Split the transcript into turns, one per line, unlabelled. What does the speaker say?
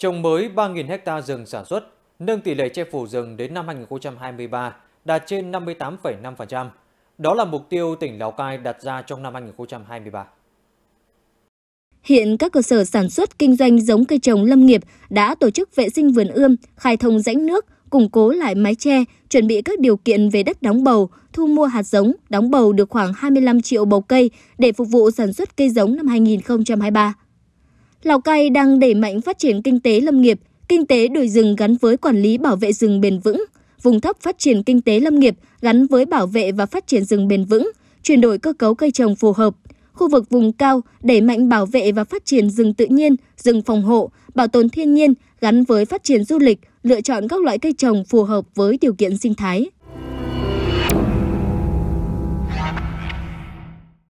Trồng mới 3.000 ha rừng sản xuất, nâng tỷ lệ che phủ rừng đến năm 2023 đạt trên 58,5%. Đó là mục tiêu tỉnh Lào Cai đặt ra trong năm 2023.
Hiện các cơ sở sản xuất kinh doanh giống cây trồng lâm nghiệp đã tổ chức vệ sinh vườn ươm, khai thông rãnh nước, củng cố lại mái tre, chuẩn bị các điều kiện về đất đóng bầu, thu mua hạt giống, đóng bầu được khoảng 25 triệu bầu cây để phục vụ sản xuất cây giống năm 2023. Lào Cai đang đẩy mạnh phát triển kinh tế lâm nghiệp, kinh tế đồi rừng gắn với quản lý bảo vệ rừng bền vững, vùng thấp phát triển kinh tế lâm nghiệp gắn với bảo vệ và phát triển rừng bền vững, chuyển đổi cơ cấu cây trồng phù hợp. Khu vực vùng cao đẩy mạnh bảo vệ và phát triển rừng tự nhiên, rừng phòng hộ, bảo tồn thiên nhiên gắn với phát triển du lịch, lựa chọn các loại cây trồng phù hợp với điều kiện sinh thái.